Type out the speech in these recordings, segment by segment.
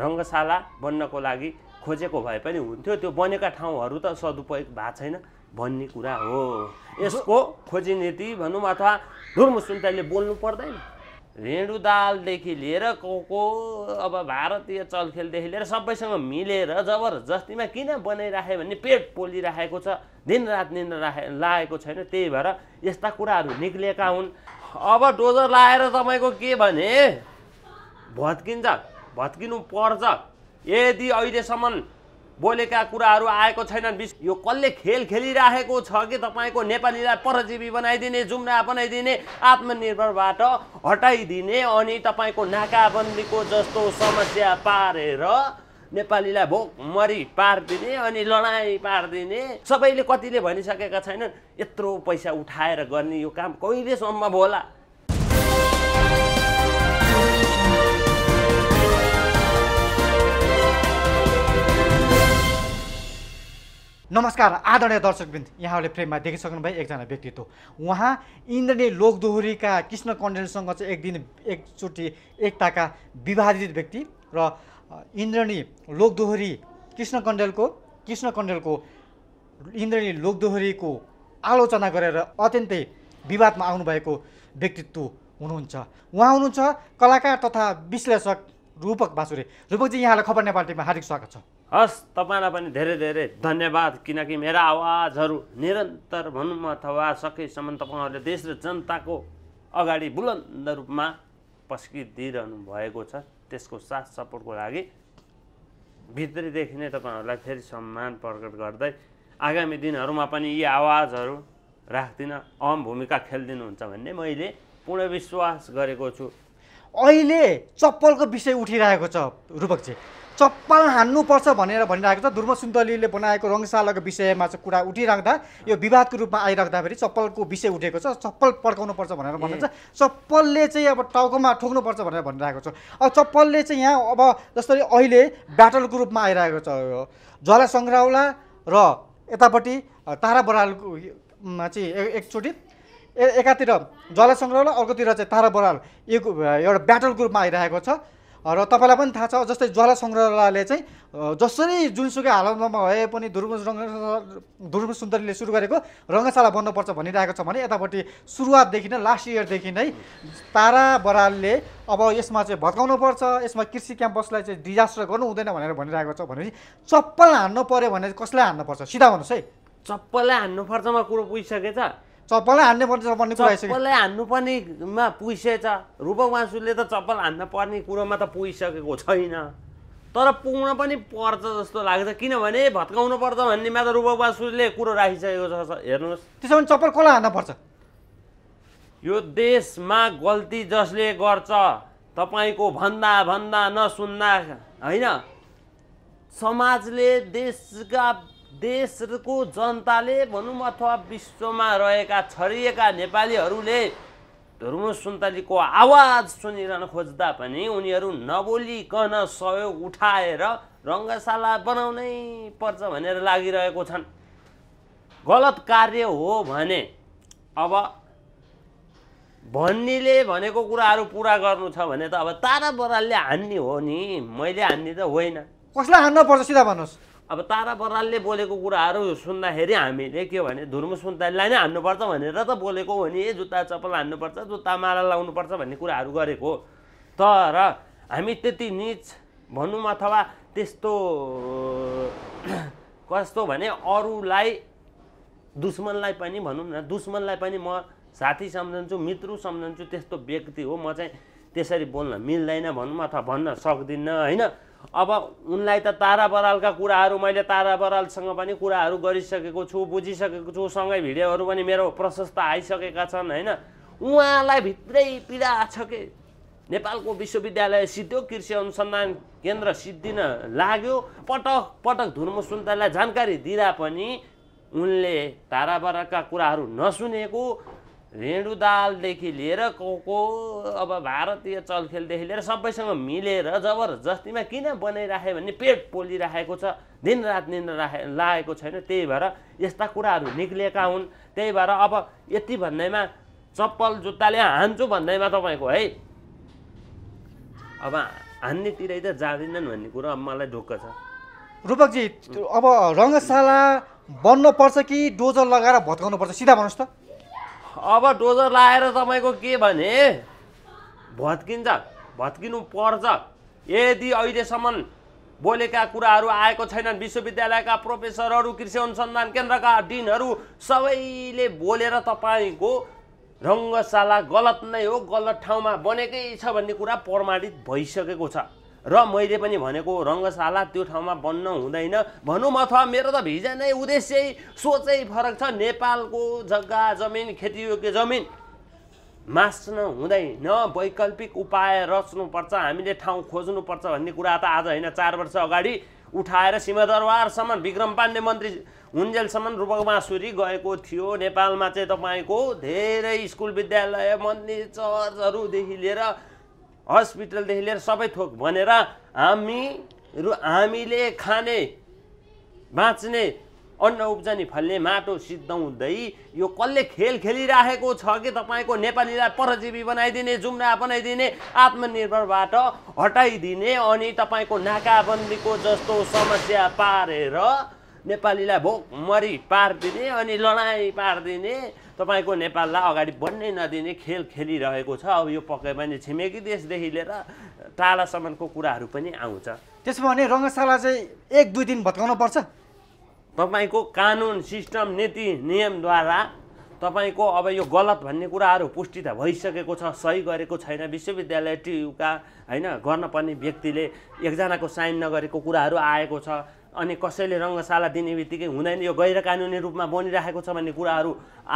रङ्गशाला बन्नको लागि खोजेको भए पनि हुन्थ्यो त्यो बनेका ठाउँहरू त सदुपयोग भएको छैन भन्ने कुरा हो यसको खोजी नीति भनौँ अथवा धुर्म सुन्तले बोल्नु पर्दैन रेणु दालदेखि लिएर को को अब भारतीय चलखेलदेखि लिएर सबैसँग मिलेर जबरजस्तीमा किन बनाइराख्यो भने पेट पोलिराखेको छ दिनरात निन्द्र राखे लागेको छैन त्यही भएर यस्ता कुराहरू निक्लिएका हुन् अब डोजर लाएर तपाईँको के भने भत्किन्छ भत्किनु पर्छ यदि अहिलेसम्म बोलेका कुराहरू आएको छैनन् विश्व यो कसले खेल खेलिराखेको छ कि तपाईँको नेपालीलाई परजीवी बनाइदिने जुम्ना बनाइदिने आत्मनिर्भरबाट हटाइदिने अनि तपाईँको नाकाबन्दीको जस्तो समस्या पारेर नेपालीलाई भोक भोकमरी पारिदिने अनि लडाइँ पारिदिने सबैले कतिले भनिसकेका छैनन् यत्रो पैसा उठाएर गर्ने यो काम कहिले सम्भव होला नमस्कार आदरणीय दर्शकवृन्द यहाँहरूले फ्रेममा देखिसक्नुभयो एकजना व्यक्तित्व उहाँ इन्द्रणी लोकदोहोरीका कृष्ण कण्डेलसँग चाहिँ एक दिन एकचोटि एकताका विवादित व्यक्ति र इन्द्रणी लोकदोहोरी कृष्ण कण्डेलको कृष्ण कण्डेलको इन्द्रणी लोकदोहोरीको आलोचना गरेर अत्यन्तै विवादमा आउनुभएको व्यक्तित्व हुनुहुन्छ उहाँ हुनुहुन्छ कलाकार तथा विश्लेषक रूपक बाँसुरे रूपकजी यहाँलाई खबर टिभीमा हार्दिक स्वागत छ हस् तपाईँलाई पनि धेरै धेरै धन्यवाद किनकि मेरा आवाजहरू निरन्तर भनौँ अथवा सकेसम्म तपाईँहरूले देश र जनताको अगाडि बुलन्द रूपमा पस्किदिइरहनु भएको छ त्यसको साथ सपोर्टको लागि भित्रीदेखि नै तपाईँहरूलाई फेरि सम्मान प्रकट गर्दै आगामी दिनहरूमा पनि यी आवाजहरू राख्दिन अहम भूमिका खेलिदिनुहुन्छ भन्ने मैले पूर्ण विश्वास गरेको छु अहिले चप्पलको विषय उठिरहेको छ रूपकजी चप्पल हान्नुपर्छ भनेर भनिरहेको छ धुर्म सुन्दलीले बनाएको रङ्गशालाको विषयमा चाहिँ कुरा उठिराख्दा यो विवादको रूपमा आइराख्दाखेरि चप्पलको विषय उठेको छ चप्पल पड्काउनुपर्छ भनेर भनिन्छ चप्पलले चाहिँ अब टाउकोमा ठोक्नुपर्छ भनेर भनिरहेको छ अब चप्पलले चाहिँ यहाँ अब जस्तै अहिले ब्याटलको रूपमा आइरहेको छ ज्वाला सङ्ग्राउला र यतापट्टि तारा बरालको चाहिँ एकचोटि ए एकातिर जल सङ्ग्रहालय अर्कोतिर चाहिँ तारा बराल यो एउटा ब्याटल ग्रुपमा आइरहेको छ र तपाईँलाई पनि थाहा छ जस्तै ज्वाला सङ्ग्रहालयले चाहिँ जसरी जुनसुकै हालतमा भए पनि ध्रुव रङ्ग ध्रुव सुन्दरीले सुरु गरेको रङ्गशाला बन्नुपर्छ भनिरहेको छ भने यतापट्टि सुरुवातदेखि नै लास्ट इयरदेखि नै तारा बरालले अब यसमा चाहिँ पर्छ यसमा कृषि क्याम्पसलाई चाहिँ डिजास्टर गर्नु हुँदैन भनेर भनिरहेको छ भने चप्पल हान्नु पऱ्यो भने कसलाई हान्नुपर्छ सिधा भन्नुहोस् है चप्पलै हान्नुपर्छमा कुरो पुगिसकेछ चप्पलै हान्ने पर्ने पर्ने कुरा चप्पलै हान्नु पर्नेमा पुगिसकेछ रूपक वासुले त चप्पल हान्न पर्ने कुरोमा त पुगिसकेको छैन तर पुग्न पनि पर्छ जस्तो लाग्छ किनभने भत्काउनु पर्छ भन्नेमा त रूपक वासुले कुरो राखिसकेको छ हेर्नुहोस् त्यसो भने चप्पल कसलाई हान्न पर्छ यो देशमा गल्ती जसले गर्छ तपाईँको भन्दा भन्दा नसुन्दा होइन समाजले देशका देशको जनताले भनौँ अथवा विश्वमा रहेका छरिएका नेपालीहरूले धुर्मु सुन्तलीको आवाज सुनिरहन खोज्दा पनि उनीहरू नबोलिकन सहयोग उठाएर रङ्गशाला बनाउनै पर्छ भनेर लागिरहेको छन् गलत कार्य हो भने अब भन्नेले भनेको कुराहरू पुरा गर्नु छ भने त अब तारा बरालले हान्ने हो नि मैले हान्ने त होइन कसलाई हान्न पर्छ सिधा भन्नुहोस् अब तारा बरालले बोलेको कुराहरू सुन्दाखेरि हामीले के भने धुर्मु सुन्तालीलाई नै हान्नुपर्छ भनेर त बोलेको हो नि ए जुत्ता चप्पल हान्नुपर्छ जुत्ता माला लाउनुपर्छ भन्ने कुराहरू गरेको तर हामी त्यति निच भनौँ अथवा त्यस्तो कस्तो भने अरूलाई दुश्मनलाई पनि भनौँ न दुश्मनलाई पनि म साथी सम्झन्छु मित्रु सम्झन्छु त्यस्तो व्यक्ति हो म चाहिँ त्यसरी बोल्न मिल्दैन भनौँ अथवा भन्न सक्दिनँ होइन अब उनलाई त तारा बरालका कुराहरू मैले तारा बरालसँग पनि कुराहरू गरिसकेको छु बुझिसकेको छु सँगै भिडियोहरू पनि मेरो प्रशस्त आइसकेका छन् होइन उहाँलाई भित्रै पीडा छ कि नेपालको विश्वविद्यालय सिद्धो कृषि अनुसन्धान केन्द्र सिद्धिन लाग्यो पटक पटक धुर्मु सुन्तलाई जानकारी दिँदा पनि उनले तारा बरालका कुराहरू नसुनेको रेणुदालदेखि लिएर को को अब भारतीय चलखेलदेखि लिएर सबैसँग मिलेर जबरजस्तीमा किन बनाइराख्यो भने पेट पोलिराखेको छ दिनरात निन्द्र राखे लागेको छैन त्यही भएर यस्ता कुराहरू निक्लिएका हुन् त्यही भएर अब यति भन्दैमा चप्पल जुत्ताले हान्छु भन्दैमा तपाईँको है अब हान्नेतिरै त जाँदैनन् भन्ने कुरो अब मलाई ढुक्क छ रूपकजी अब रङ्गशाला बन्नुपर्छ कि डोजर लगाएर भत्काउनु पर्छ सिधा भन्नुहोस् त अब डोजर लाएर तपाईँको के भने भत्किन्छ भत्किनु पर्छ यदि अहिलेसम्म बोलेका कुराहरू आएको छैनन् विश्वविद्यालयका प्रोफेसरहरू कृषि अनुसन्धान केन्द्रका डिनहरू सबैले बोलेर तपाईँको रङ्गशाला गलत नै हो गलत ठाउँमा बनेकै छ भन्ने कुरा प्रमाणित भइसकेको छ र मैले पनि भनेको रङ्गशाला त्यो ठाउँमा बन्न हुँदैन भनौँ अथवा मेरो त भिजनै उद्देश्य सोचै फरक छ नेपालको जग्गा जमिन खेतीयोग्य जमिन मास्न हुँदैन वैकल्पिक उपाय रच्नुपर्छ हामीले ठाउँ खोज्नुपर्छ भन्ने कुरा त आज होइन चार वर्ष अगाडि उठाएर सिंहदरबारसम्म विक्रम पाण्डे मन्त्री हुन्जेलसम्म सुरी गएको थियो नेपालमा चाहिँ तपाईँको धेरै स्कुल विद्यालय मन्दिर चर्चहरूदेखि लिएर हस्पिटलदेखि लिएर सबै थोक भनेर हामी हामीले खाने बाँच्ने अन्न उब्जनी फल्ने माटो सिद्धाउँदै यो कसले खेल खेलिराखेको छ कि तपाईँको नेपालीलाई परजीवी बनाइदिने जुम्रा बनाइदिने आत्मनिर्भरबाट हटाइदिने अनि तपाईँको नाकाबन्दीको जस्तो समस्या पारेर नेपालीलाई भोकमरी पारिदिने अनि लडाइँ पारिदिने तपाईँको नेपाललाई अगाडि बढ्नै नदिने खेल खेलिरहेको छ अब यो पक्कै पनि छिमेकी देशदेखि लिएर टालासम्मको कुराहरू पनि आउँछ त्यसो भने रङ्गशाला चाहिँ एक दुई दिन भत्काउनु पर्छ तपाईँको कानुन सिस्टम नीति नियमद्वारा तपाईँको अब यो गलत भन्ने कुराहरू पुष्टि त भइसकेको छ सही गरेको छैन विश्वविद्यालय टियुका होइन गर्नपर्ने व्यक्तिले एकजनाको साइन नगरेको कुराहरू आएको छ अनि कसैले रङ्गशाला दिने बित्तिकै हुँदैन यो गैर कानुनी रूपमा बनिरहेको छ भन्ने कुराहरू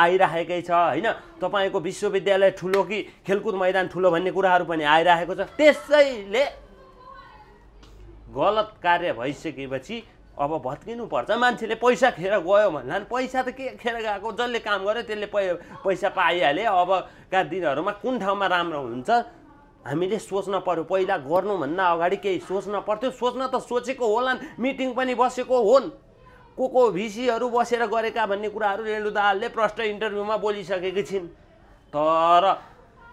आइरहेकै छ होइन तपाईँको विश्वविद्यालय ठुलो कि खेलकुद मैदान ठुलो भन्ने कुराहरू पनि आइरहेको छ त्यसैले गलत कार्य भइसकेपछि अब भत्किनु पर्छ मान्छेले पैसा खेर गयो भन्दा पैसा त के खेर गएको जसले काम गर्यो त्यसले पै पैसा पाइहाले अबका दिनहरूमा कुन ठाउँमा राम्रो हुन्छ हामीले सोच्न पऱ्यो पहिला गर्नुभन्दा अगाडि केही सोच्न पर्थ्यो सोच्न त सोचेको होलान् मिटिङ पनि बसेको हो को को भिसीहरू बसेर गरेका भन्ने कुराहरू रेणु दाहालले प्रष्ट इन्टरभ्यूमा बोलिसकेकी छिन् तर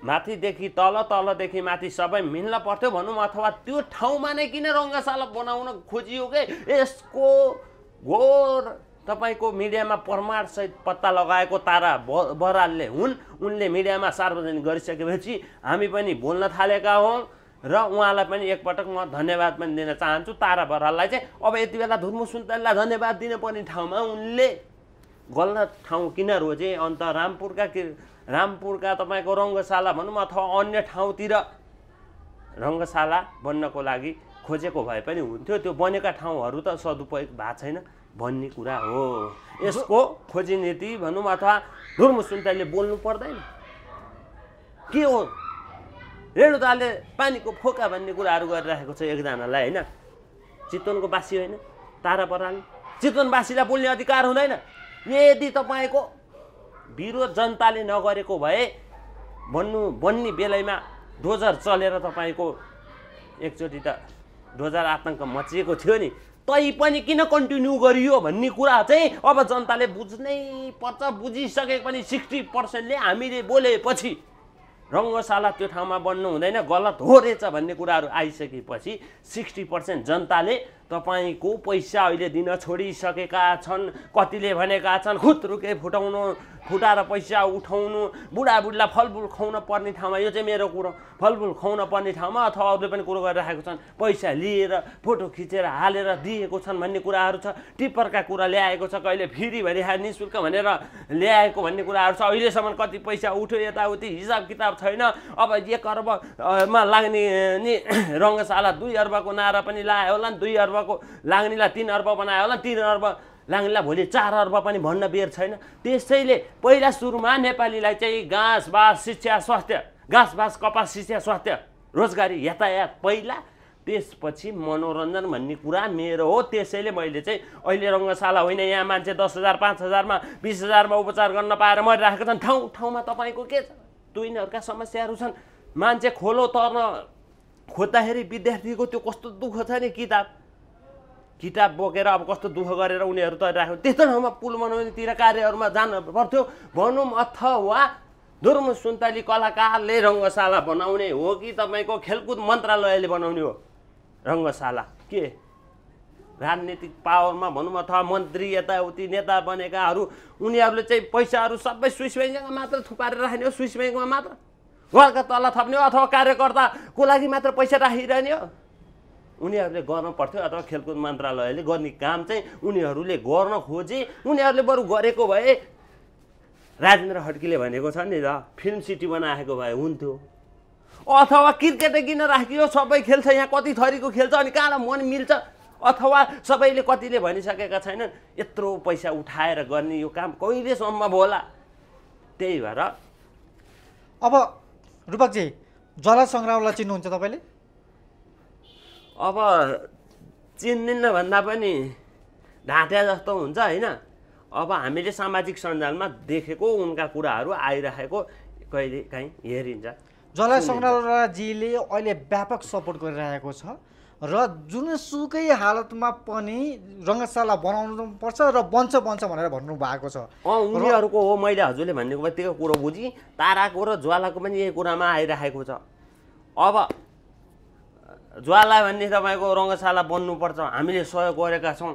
माथिदेखि तल तलदेखि माथि सबै मिल्न पर्थ्यो भनौँ अथवा त्यो ठाउँमा नै किन रङ्गशाला बनाउन खोजियो कि यसको घोर तपाईँको मिडियामा प्रमाणसहित पत्ता लगाएको तारा ब बरालले हुन् उनले मिडियामा सार्वजनिक गरिसकेपछि हामी पनि बोल्न थालेका हौँ र उहाँलाई पनि एकपटक म धन्यवाद पनि दिन चाहन्छु तारा बराललाई चाहिँ अब यति बेला धुर्मु सुन्तलीलाई धन्यवाद दिनुपर्ने ठाउँमा उनले गल्न ठाउँ किन रोजे अन्त रामपुरका के रामपुरका तपाईँको रङ्गशाला भनौँ अथवा अन्य ठाउँतिर रङ्गशाला बन्नको लागि खोजेको भए पनि हुन्थ्यो त्यो बनेका ठाउँहरू त सदुपयोग भएको छैन भन्ने कुरा हो यसको खोजी नीति भनौँ अथवा धुर्म सुन्तले बोल्नु पर्दैन के हो रेणुताले पानीको फोका भन्ने कुराहरू गरिराखेको छ एकजनालाई होइन चितवनको बासी होइन तारा पराल चितवनवासीलाई बोल्ने अधिकार हुँदैन यदि तपाईँको विरोध जनताले नगरेको भए भन्नु भन्ने बेलैमा डोजर चलेर तपाईँको एकचोटि त डोजर आतङ्क मचिएको थियो नि तै पनि किन कन्टिन्यू गरियो भन्ने कुरा चाहिँ अब जनताले बुझ्नै पर्छ बुझिसके पनि सिक्सटी पर्सेन्टले हामीले बोलेपछि रङ्गशाला त्यो ठाउँमा बन्नु हुँदैन गलत हो रहेछ भन्ने कुराहरू आइसकेपछि सिक्सटी पर्सेन्ट जनताले तपाईँको पैसा अहिले दिन छोडिसकेका छन् कतिले भनेका छन् रुके फुटाउनु फुटाएर पैसा उठाउनु बुढाबुढीलाई फलफुल खुवाउन पर्ने ठाउँमा यो चाहिँ मेरो कुरो फलफुल खुवाउन पर्ने ठाउँमा अथवा अरूले पनि कुरो गरिराखेको छन् पैसा लिएर फोटो खिचेर हालेर दिएको छन् भन्ने कुराहरू छ टिप्परका कुरा ल्याएको छ कहिले फेरि भने नि शुल्क भनेर ल्याएको भन्ने कुराहरू छ अहिलेसम्म कति पैसा उठ्यो यताउति हिसाब किताब छैन अब एक अर्बमा लाग्ने नि रङ्गशाला दुई अर्बको नारा पनि लायो होला नि दुई अर्ब अर्बको लाग्नेलाई तिन अर्ब बनायो होला तिन अर्ब लाग्नेलाई भोलि चार अर्ब पनि भन्न बेर छैन त्यसैले पहिला सुरुमा नेपालीलाई चाहिँ घाँस बाँस शिक्षा स्वास्थ्य घाँस बाँस कपास शिक्षा स्वास्थ्य रोजगारी यातायात पहिला त्यसपछि मनोरञ्जन भन्ने कुरा मेरो हो त्यसैले मैले चाहिँ अहिले रङ्गशाला होइन यहाँ मान्छे दस हजार पाँच हजारमा बिस हजारमा उपचार गर्न पाएर मरिरहेको छन् ठाउँ ठाउँमा तपाईँको के छ त्यो यिनीहरूका समस्याहरू छन् मान्छे खोलो तर्न खोज्दाखेरि विद्यार्थीको त्यो कस्तो दुःख छ नि किताब किताब बोकेर अब कस्तो दुःख गरेर उनीहरू त राख्यो त्यस्तो ठाउँमा पुल मनोरञ्जनतिर कार्यहरूमा जान पर्थ्यो भनौँ अथवा दुर्म सुन्तली कलाकारले रङ्गशाला बनाउने हो कि तपाईँको खेलकुद मन्त्रालयले बनाउने हो रङ्गशाला के राजनीतिक पावरमा भनौँ अथवा मन्त्री यताउति नेता बनेकाहरू उनीहरूले चाहिँ पैसाहरू सबै स्विस ब्याङ्कमा मात्र थुपारेर राख्ने हो स्विस ब्याङ्कमा मात्र घरका तल थप्ने हो अथवा कार्यकर्ताको लागि मात्र पैसा राखिरहने हो उनीहरूले गर्न पर्थ्यो अथवा खेलकुद मन्त्रालयले गर्ने काम चाहिँ उनीहरूले गर्न खोजे उनीहरूले बरु गरेको भए राजेन्द्र हड्कीले भनेको छ नि त फिल्म सिटी बनाएको भए हुन्थ्यो अथवा क्रिकेटै किन राखियो सबै खेल्छ यहाँ कति थरीको खेल्छ अनि कहाँलाई मन मिल्छ अथवा सबैले कतिले भनिसकेका छैनन् यत्रो पैसा उठाएर गर्ने यो काम कहिले सम्भव होला त्यही भएर अब रूपकजी जल सङ्ग्रामलाई चिन्नुहुन्छ तपाईँले अब चिन्दिनँ भन्दा पनि ढाँट्या जस्तो हुन्छ होइन अब हामीले सामाजिक सञ्जालमा देखेको उनका कुराहरू आइराखेको कहिले काहीँ हेरिन्छ जलाय सङ्ग्रहालयजीले अहिले व्यापक सपोर्ट गरिरहेको छ र जुनसुकै हालतमा पनि रङ्गशाला बनाउनु पर्छ र बन्छ बन्छ भनेर भन्नुभएको छ अँ उनीहरूको हो मैले हजुरले भनेको बत्तिकै कुरो बुझेँ ताराको र ज्वालाको पनि यही कुरामा आइराखेको छ अब ज्वाला भन्ने तपाईँको रङ्गशाला बन्नुपर्छ हामीले सहयोग गरेका छौँ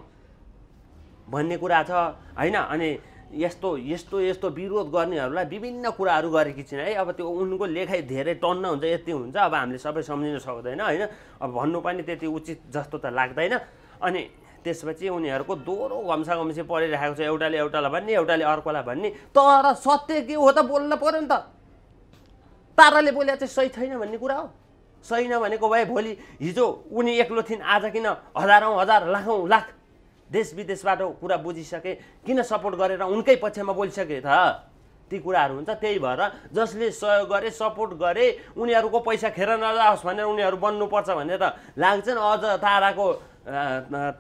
भन्ने कुरा छ होइन अनि यस्तो यस्तो यस्तो विरोध गर्नेहरूलाई विभिन्न कुराहरू गरेकी छिन् है अब त्यो उनको लेखाइ धेरै टन्न हुन्छ यति हुन्छ अब हामीले सबै सम्झिन सक्दैन होइन अब भन्नु पनि त्यति उचित जस्तो त लाग्दैन अनि त्यसपछि उनीहरूको दोहोरो घम्सा घम्सी परिरहेको छ एउटाले एउटालाई भन्ने एउटाले अर्कोलाई भन्ने तर सत्य के हो त बोल्न पऱ्यो नि त ताराले बोले चाहिँ सही छैन भन्ने कुरा हो छैन भनेको भए भोलि हिजो उनी एक्लो थिइन् आज किन हजारौँ हजार लाखौँ लाख देश विदेशबाट कुरा बुझिसके किन सपोर्ट गरेर उनकै पक्षमा बोलिसके त ती कुराहरू हुन्छ त्यही भएर जसले सहयोग गरे सपोर्ट गरे उनीहरूको पैसा खेर नजाओस् भनेर उनीहरू बन्नुपर्छ भनेर लाग्छन् अझ ताराको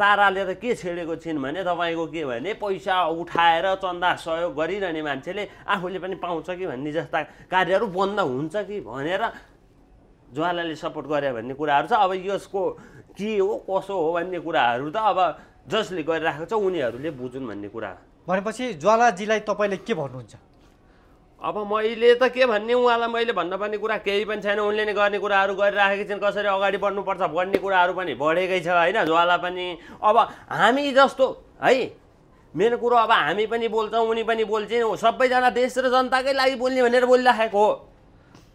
ताराले त के छेडेको छिन् भने तपाईँको के भने पैसा उठाएर चन्दा सहयोग गरिरहने मान्छेले आफूले पनि पाउँछ कि भन्ने जस्ता कार्यहरू बन्द हुन्छ कि भनेर ज्वालाले सपोर्ट गरे भन्ने कुराहरू छ अब यसको के हो कसो हो भन्ने कुराहरू त अब जसले गरिरहेको छ उनीहरूले बुझुन् भन्ने कुरा भनेपछि ज्वालाजीलाई तपाईँले के भन्नुहुन्छ अब मैले त के भन्ने उहाँलाई मैले भन्नुपर्ने कुरा केही पनि छैन उनले नै गर्ने कुराहरू गरिराखेकी छन् कसरी अगाडि बढ्नुपर्छ भन्ने कुराहरू पनि बढेकै छ होइन ज्वाला पनि अब हामी जस्तो है मेरो कुरो अब हामी पनि बोल्छौँ उनी पनि बोल्छौँ सबैजना देश र जनताकै लागि बोल्ने भनेर बोलिराखेको हो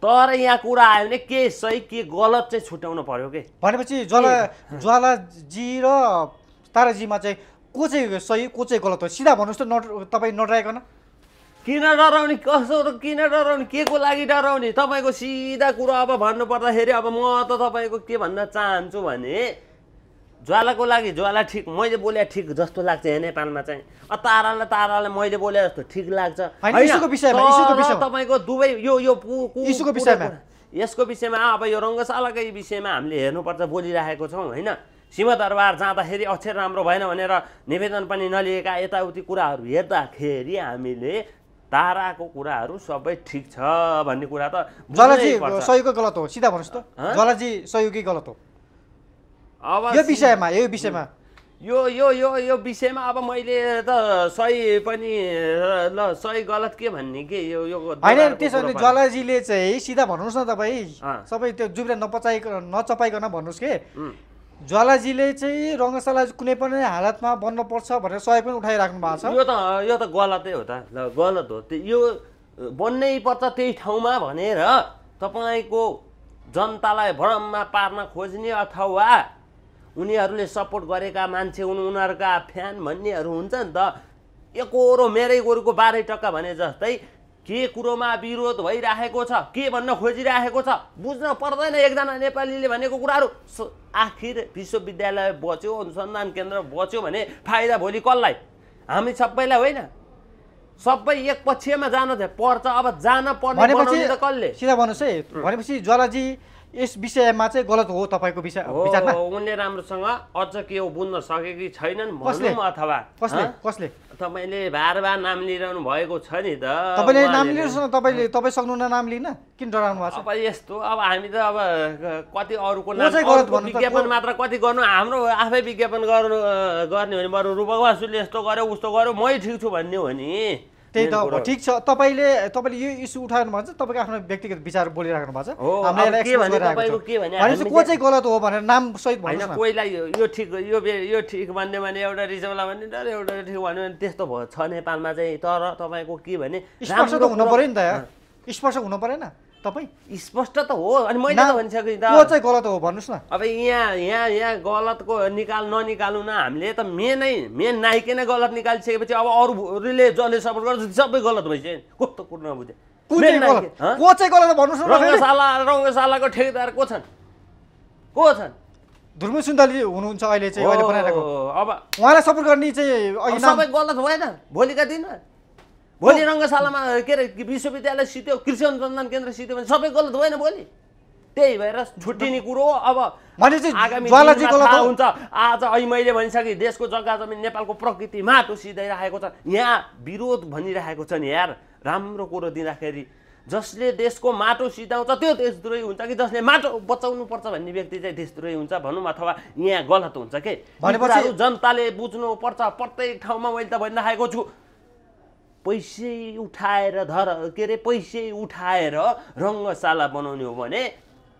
तर यहाँ कुरा आयो भने के सही के गलत चाहिँ छुट्याउनु पर्यो कि भनेपछि ज्वाला ज्वालाजी र ताराजीमा चाहिँ को चाहिँ सही को चाहिँ गलत हो सिधा भन्नुहोस् त न तपाईँ नडराइकन किन डराउने कसो किन डराउने के को लागि डराउने तपाईँको सिधा कुरो अब भन्नुपर्दाखेरि अब म त तपाईँको के भन्न चाहन्छु भने ज्वालाको लागि ज्वाला ठिक मैले बोले ठिक जस्तो लाग्छ यहाँ नेपालमा चाहिँ तारालाई तारालाई मैले बोले जस्तो ठिक लाग्छ तपाईँको दुवै यो यो विषयमा यसको विषयमा अब यो रङ्गशालाकै विषयमा हामीले हेर्नुपर्छ बोलिरहेको छौँ होइन सिंहदरबार जाँदाखेरि अक्षर राम्रो भएन भनेर निवेदन पनि नलिएका यताउति कुराहरू हेर्दाखेरि हामीले ताराको कुराहरू सबै ठिक छ भन्ने कुरा त सहयोगै गलत हो सिधा भन्नुहोस् त गलत हो अब यो विषयमा यो विषयमा यो यो यो यो विषयमा अब मैले त सही पनि ल सही गलत के भन्ने के यो यो होइन त्यसो भने जलाजीले चाहिँ सिधा भन्नुहोस् न तपाईँ सबै त्यो जुब्रा नपचाइक नचपाइकन भन्नुहोस् के ज्वालाजीले चाहिँ रङ्गशाला कुनै पनि हालतमा बन्नुपर्छ भनेर सहयोग पनि उठाइराख्नु भएको छ यो त यो त गलतै हो त ल गलत हो यो बन्नै पर्छ त्यही ठाउँमा भनेर तपाईँको जनतालाई भ्रममा पार्न खोज्ने अथवा उनीहरूले सपोर्ट गरेका मान्छे हुन् उनीहरूका फ्यान भन्नेहरू हुन्छ नि त एकरो मेरै गोरुको बाह्रै टक्का भने जस्तै के कुरोमा विरोध भइराखेको छ के भन्न खोजिराखेको छ बुझ्न पर्दैन एकजना नेपालीले भनेको कुराहरू आखिर विश्वविद्यालय बच्यो अनुसन्धान केन्द्र बच्यो भने फाइदा भोलि कसलाई हामी सबैलाई होइन सबै एक पक्षमा जान पर्छ अब जान पर्ने कसले सिधा भन्नुहोस् है भनेपछि ज्वालाजी यस विषयमा चाहिँ गलत हो तपाईँको विषय उनले राम्रोसँग अझ के हो बुझ्न सकेकी छैनन् भनौँ अथवा कसले कसले तपाईँले बार बार नाम लिइरहनु भएको छ नि त तपाईँले नाम लिनुहोस् न तपाईँले तपाईँ सक्नुहुन्न नाम लिन किन डराउनु भएको छ यस्तो अब हामी त अब कति अरूको नाम विज्ञापन मात्र कति गर्नु हाम्रो आफै विज्ञापन गर्नु गर्ने हो भने बरु रूपकवासुले यस्तो गर्यो उस्तो गर्यो मै ठिक छु भन्ने हो नि त्यही त ठिक छ तपाईँले तपाईँले यो इस्यु उठाउनु भएको छ तपाईँको आफ्नो व्यक्तिगत विचार बोलिराख्नु भएको छ को चाहिँ गलत हो भनेर नाम सहित होइन कोहीलाई यो ठिक यो यो ठिक भन्ने भने एउटा रिजर्भलाई भन्ने र एउटा ठिक भन्यो भने त्यस्तो भयो छ नेपालमा चाहिँ तर तपाईँको के भने स्पर्श त हुनु पऱ्यो नि त स्पर्श हुनु परेन तपाईँ स्पष्ट त हो अनि मैले त भनिसकेँ त चाहिँ गलत हो भन्नुहोस् न अब यहाँ यहाँ यहाँ गलतको निकाल ननिकाल्नु न हामीले त मेनै मेन नाइके नै गलत निकालिसकेपछि अब अरूले जसले सपोर्ट गर्छ सबै गलत भइसक्यो कस्तो कुरो नबुझे को चाहिँ गलत भन्नुहोस् न रङ्गशाला रङ्गशालाको ठेकेदार को छन् को छन् धुर्मे सुन्दाली हुनुहुन्छ अहिले चाहिँ अब उहाँलाई सपोर्ट गर्ने चाहिँ सबै गलत भएन भोलिका दिन भोलि रङ्गशालामा के अरे विश्वविद्यालय सित्यो कृषि अनुसन्धान केन्द्र सित्यो भने सबै गलत होइन भोलि त्यही भएर छुट्टिने कुरो हो अब आगामी हुन्छ आज अहिले मैले भनिसकेँ देशको जग्गा जमिन नेपालको प्रकृति माटो सिधाइरहेको छ यहाँ विरोध भनिरहेको छ नि यार राम्रो कुरो दिँदाखेरि जसले देशको माटो सिधाउँछ त्यो देशद्रोही हुन्छ कि जसले माटो बचाउनु पर्छ भन्ने व्यक्ति चाहिँ देशद्रोही हुन्छ भनौँ अथवा यहाँ गलत हुन्छ के भनेपछि जनताले बुझ्नुपर्छ प्रत्येक ठाउँमा मैले त भनिराखेको छु पैसै उठाएर धर के अरे पैसै उठाएर रङ्गशाला बनाउने हो भने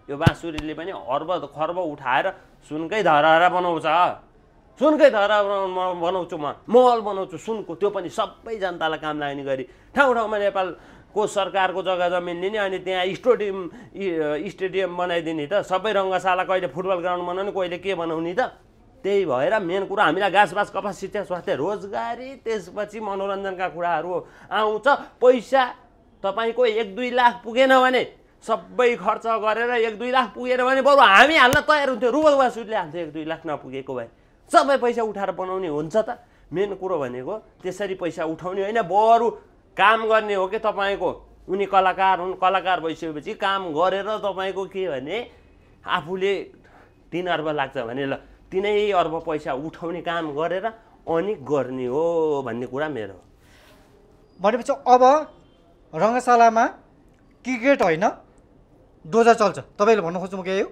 यो बाँसुरीले पनि हर्ब खर्ब उठाएर सुनकै धरहरा बनाउँछ सुनकै धरा बनाउँछु म महल बनाउँछु सुनको त्यो पनि सबै जनतालाई काम लाग्ने गरी ठाउँ ठाउँमा नेपाल को सरकारको जग्गा जमिन दिने अनि त्यहाँ स्टेडियम स्टेडियम बनाइदिने त सबै रङ्गशाला कहिले फुटबल ग्राउन्ड बनाउने कहिले के बनाउने त त्यही भएर मेन कुरो हामीलाई घाँसबास कपास शिक्षा स्वास्थ्य रोजगारी त्यसपछि मनोरञ्जनका कुराहरू आउँछ पैसा तपाईँको एक दुई लाख पुगेन भने सबै खर्च गरेर एक दुई लाख पुगेन भने बरु हामी हाल्न तयार हुन्थ्यो रुबल वा हाल्थ्यो एक दुई लाख नपुगेको भए सबै पैसा उठाएर बनाउने हुन्छ त मेन कुरो भनेको त्यसरी पैसा उठाउने होइन बरु काम गर्ने हो कि तपाईँको उनी कलाकार हुन् कलाकार भइसकेपछि काम गरेर तपाईँको के भने आफूले तिन अर्ब लाग्छ भने ल तिनै अर्ब पैसा उठाउने काम गरेर अनि गर्ने हो भन्ने कुरा मेरो भनेपछि अब रङ्गशालामा क्रिकेट होइन डोजर चल्छ तपाईँले भन्नु खोज्छु म के यो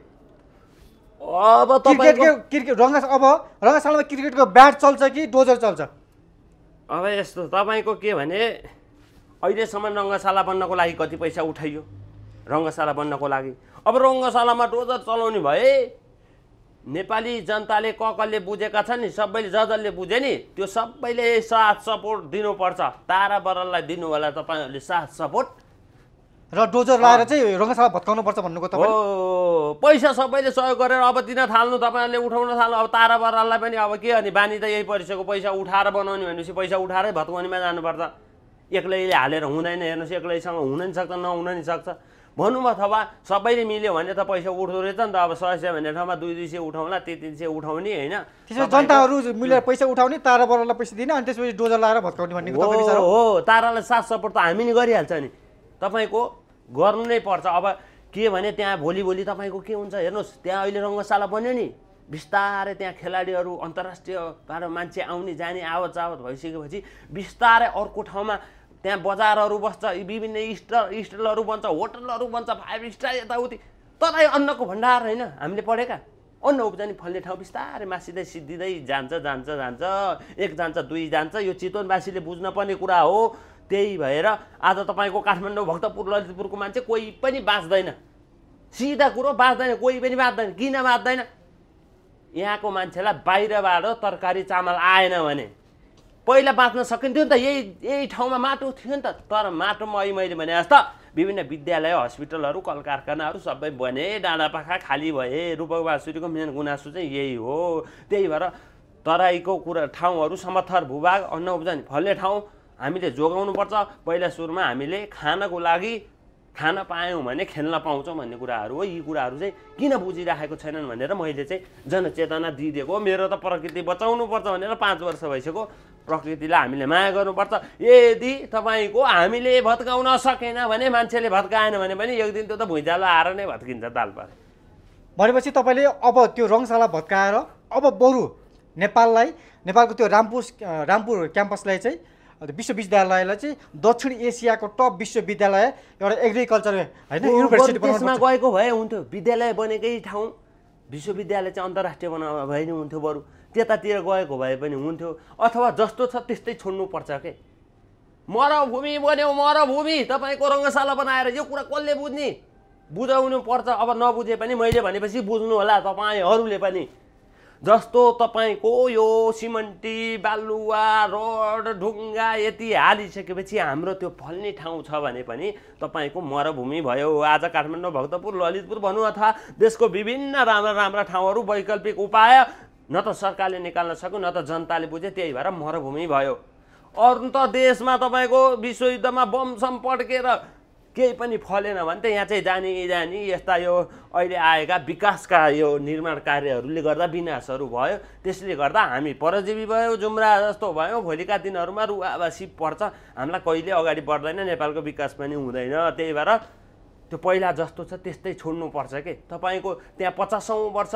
अब क्रिकेटको क्रिकेट रङ्ग अब रङ्गशालामा क्रिकेटको ब्याट चल्छ कि डोजर चल्छ अब यस्तो तपाईँको के भने अहिलेसम्म रङ्गशाला बन्नको लागि कति पैसा उठाइयो रङ्गशाला बन्नको लागि अब रङ्गशालामा डोजर चलाउने भए नेपाली जनताले क बुझेका छन् नि सबैले ज जसले बुझे नि त्यो सबैले साथ सपोर्ट दिनुपर्छ तारा बरललाई दिनु होला तपाईँहरूले साथ सपोर्ट र डोजर लाएर चाहिँ रङ्गशाला भत्काउनु पर्छ भन्नुको त हो पैसा सबैले सहयोग गरेर अब दिन थाल्नु तपाईँहरूले उठाउन थाल्नु अब तारा बराललाई पनि अब के अनि बानी त यही परिसक्यो पैसा उठाएर बनाउने भनेपछि पैसा उठाएरै भत्काउनेमा जानुपर्छ एक्लैले हालेर हुँदैन हेर्नुहोस् एक्लैसँग हुन नि सक्छ नहुन नि सक्छ भनौँ अथवा सबैले मिल्यो भने त पैसा उठ्दो रहेछ नि त अब सय सय भन्ने ठाउँमा दुई दुई सय उठाउँला तिन तिन सय उठाउने होइन जनताहरू मिलेर पैसा उठाउने तारा पैसा दिने अनि त्यसपछि डोजर लाएर भत्काउने भन्ने हो तारालाई साथ सपोर्ट त हामी नै गरिहाल्छ नि तपाईँको गर्नु नै पर्छ अब के भने त्यहाँ भोलि भोलि तपाईँको के हुन्छ हेर्नुहोस् त्यहाँ अहिले रङ्गशाला बन्यो नि बिस्तारै त्यहाँ खेलाडीहरू अन्तर्राष्ट्रियबाट मान्छे आउने जाने आवत जावत भइसकेपछि बिस्तारै अर्को ठाउँमा त्यहाँ बजारहरू बस्छ विभिन्न स्टल स्टलहरू बन्छ होटलहरू बन्छ फाइभ स्टार यताउति तराई अन्नको भण्डार होइन हामीले पढेका अन्न उब्जनी फल्ने ठाउँ बिस्तारै मासिँदै सिद्धिँदै जान्छ जान्छ जान्छ एक जान्छ दुई जान्छ यो चितवनवासीले बुझ्नुपर्ने कुरा हो त्यही भएर आज तपाईँको काठमाडौँ भक्तपुर ललितपुरको मान्छे कोही पनि बाँच्दैन सिधा कुरो बाँच्दैन कोही पनि बाँच्दैन किन बाँच्दैन यहाँको मान्छेलाई बाहिरबाट तरकारी चामल आएन भने पहिला बाँच्न सकिन्थ्यो नि त यही यही ठाउँमा माटो थियो नि त तर माटोमा अहिले मैले भने जस्तो विभिन्न विद्यालय हस्पिटलहरू कल कारखानाहरू सबै बने डाँडापाखा खाली भए बासुरीको मेन गुनासो चाहिँ यही हो त्यही भएर तराईको कुरा ठाउँहरू समथर भूभाग अन्न उब्जनी फल्ने ठाउँ हामीले जोगाउनुपर्छ पहिला सुरुमा हामीले खानको लागि खान पायौँ भने खेल्न पाउँछौँ भन्ने कुराहरू हो यी कुराहरू चाहिँ किन बुझिराखेको छैनन् भनेर मैले चाहिँ जनचेतना दिइदिएको मेरो त प्रकृति बचाउनु पर्छ भनेर पाँच वर्ष भइसक्यो प्रकृतिलाई हामीले माया गर्नुपर्छ यदि तपाईँको हामीले भत्काउन सकेन भने मान्छेले भत्काएन भने पनि एक दिन त्यो त भुइँचालो आएर नै भत्किन्छ तालपाल भनेपछि तपाईँले अब त्यो रङशाला भत्काएर अब बरु नेपाललाई नेपालको त्यो रामपुर रामपुर क्याम्पसलाई चाहिँ विश्वविद्यालयलाई चाहिँ दक्षिण एसियाको टप विश्वविद्यालय एउटा एग्रिकल्चर होइन युनिभर्सिटीमा गएको भए हुन्थ्यो विद्यालय बनेकै ठाउँ विश्वविद्यालय चाहिँ अन्तर्राष्ट्रिय बना भए नि हुन्थ्यो बरु त्यतातिर गएको भए पनि हुन्थ्यो अथवा जस्तो छ त्यस्तै छोड्नुपर्छ के मरभूमि बन्यो मरभूमि तपाईँको रङ्गशाला बनाएर यो कुरा कसले बुझ्ने बुझाउनु पर्छ अब नबुझे पनि मैले भनेपछि बुझ्नु होला तपाईँहरूले पनि जस्तो तपाईँको यो सिमन्टी बालुवा रड ढुङ्गा यति हालिसकेपछि हाम्रो त्यो फल्ने ठाउँ छ भने पनि तपाईँको मरुभूमि भयो आज काठमाडौँ भक्तपुर ललितपुर भनौँ अथवा देशको विभिन्न राम्रा राम्रा ठाउँहरू वैकल्पिक उपाय न त सरकारले निकाल्न सक्यो न त जनताले बुझे त्यही भएर मरुभूमि भयो त देशमा तपाईँको विश्वयुद्धमा बमसम पड्केर केही पनि फलेन भने त यहाँ चाहिँ जानी जानी यस्ता यो अहिले आएका विकासका यो निर्माण कार्यहरूले गर्दा विनाशहरू भयो त्यसले गर्दा हामी परजीवी भयो जुम्रा जस्तो भयो भोलिका दिनहरूमा रुवावासी पर्छ हामीलाई कहिले अगाडि बढ्दैन नेपालको विकास पनि हुँदैन त्यही भएर त्यो पहिला जस्तो छ त्यस्तै छोड्नुपर्छ कि तपाईँको त्यहाँ पचासौँ वर्ष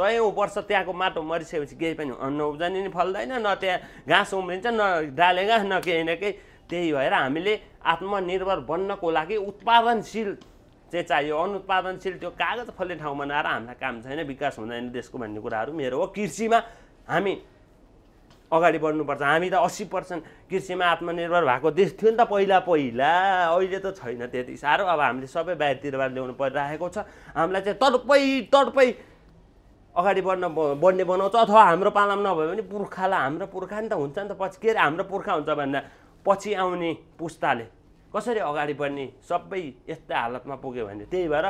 सयौँ वर्ष त्यहाँको माटो मरिसकेपछि केही पनि अन्न उब्जनी नि फल्दैन न त्यहाँ घाँस उम्रिन्छ न डाले घाँस न केही न केही त्यही भएर हामीले आत्मनिर्भर बन्नको लागि उत्पादनशील चाहिँ चाहियो अनुत्पादनशील त्यो कागज फल्ने ठाउँमा बनाएर हामीलाई काम छैन विकास हुँदैन देशको भन्ने कुराहरू मेरो हो कृषिमा हामी अगाडि बढ्नुपर्छ हामी त अस्सी पर्सेन्ट कृषिमा आत्मनिर्भर भएको देश थियो नि त पहिला पहिला अहिले त छैन त्यति साह्रो अब हामीले सबै बाहिरतिरबाट ल्याउनु परिरहेको छ हामीलाई चाहिँ तडपै तडपै अगाडि बढ्न बढ्ने बनाउँछ अथवा हाम्रो पालामा नभयो भने पुर्खालाई हाम्रो पुर्खा नि त हुन्छ नि त पछि के अरे हाम्रो पुर्खा हुन्छ भन्दा पछि आउने पुस्ताले कसरी अगाडि बढ्ने सबै यस्ता हालतमा पुग्यो भने त्यही भएर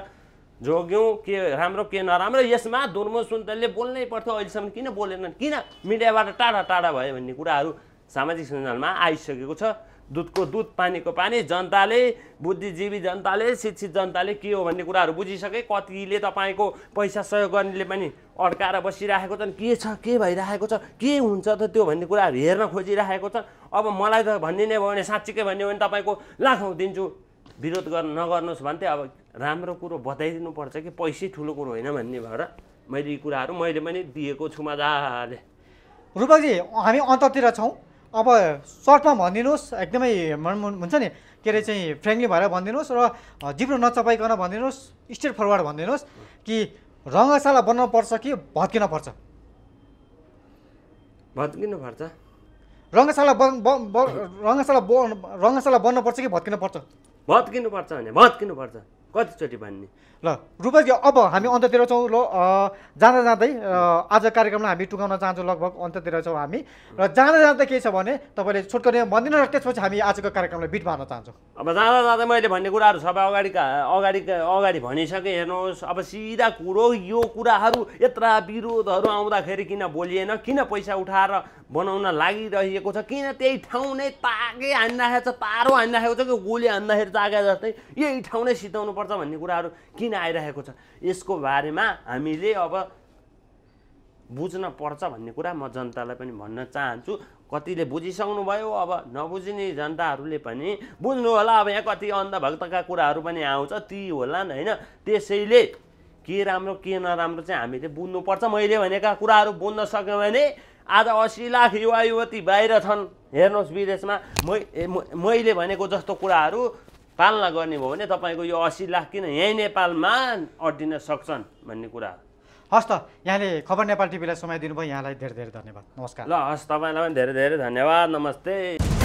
जोग्यौँ के राम्रो के नराम्रो यसमा दुर्मो सुन्तलले बोल्नै पर्थ्यो अहिलेसम्म किन बोलेनन् किन मिडियाबाट टाढा टाढा भयो भन्ने कुराहरू सामाजिक सञ्जालमा आइसकेको छ दुधको दुध पानीको पानी जनताले बुद्धिजीवी जनताले शिक्षित जनताले के हो भन्ने कुराहरू बुझिसके कतिले तपाईँको पैसा सहयोग गर्नेले पनि अड्काएर बसिरहेको छन् के छ के भइरहेको छ के हुन्छ त त्यो भन्ने कुराहरू हेर्न खोजिरहेको छ अब मलाई त भन्ने नै भयो भने साँच्चीकै भन्यो भने तपाईँको लाखौँ दिन्छु विरोध गर् नगर्नुहोस् भन्थे अब राम्रो कुरो बताइदिनु पर्छ कि पैसै ठुलो कुरो होइन भन्ने भएर मैले यी कुराहरू मैले पनि दिएको छु मजाले रूपकजी हामी अन्ततिर छौँ अब सर्टमा भनिदिनुहोस् एकदमै हुन्छ नि के अरे चाहिँ फ्रेङ्कली भएर भनिदिनुहोस् र जिब्रो नचपाइकन भनिदिनुहोस् स्ट्रेट फरवर्ड भनिदिनुहोस् कि रङ्गशाला बन्न पर्छ कि भत्किन पर्छ भत्किनु पर्छ रङ्गशाला रङ्गशाला रङ्गशाला पर्छ कि भत्किनु पर्छ भत्किनु पर्छ भने भत्किनु पर्छ कतिचोटि भन्ने ल रूपजी अब हामी अन्ततिर छौँ ल जाँदा जाँदै आज कार्यक्रमलाई हामी टुङ्गाउन चाहन्छौँ लगभग अन्ततिर छौँ हामी र जाँदा जाँदा के छ भने तपाईँले छुटकरी भनिदिनु र त्यसपछि हामी आजको कार्यक्रमलाई बिट मार्न चाहन्छौँ अब जाँदा जाँदै मैले भन्ने कुराहरू सबै अगाडि अगाडि अगाडि भनिसकेँ हेर्नुहोस् अब सिधा कुरो यो कुराहरू यत्र विरोधहरू आउँदाखेरि किन बोलिएन किन पैसा उठाएर बनाउन लागिरहेको छ किन त्यही ठाउँ नै तागे हान्दाखेरि छ तारो हानिराखेको छ कि गोली हान्दाखेरि तागे जस्तै यही ठाउँ नै पर्छ भन्ने कुराहरू किन आइरहेको छ यसको बारेमा हामीले अब बुझ्न पर्छ भन्ने कुरा म जनतालाई पनि भन्न चाहन्छु कतिले बुझिसक्नु भयो अब नबुझिने जनताहरूले पनि बुझ्नु होला अब यहाँ कति अन्धभक्तका कुराहरू पनि आउँछ ती होला नि होइन त्यसैले के राम्रो के नराम्रो चाहिँ हामीले बुझ्नुपर्छ मैले भनेका कुराहरू बुझ्न सक्यौँ भने आज असी लाख युवा युवती बाहिर छन् हेर्नुहोस् विदेशमा मै मैले भनेको जस्तो कुराहरू पालना गर्ने भयो भने तपाईँको यो असी लाख किन यहीँ नेपालमा अड्डिन सक्छन् भन्ने कुरा हस् त यहाँले खबर नेपाल टिभीलाई समय दिनुभयो यहाँलाई धेरै धेरै धन्यवाद नमस्कार ल हस् तपाईँलाई पनि धेरै धेरै धन्यवाद नमस्ते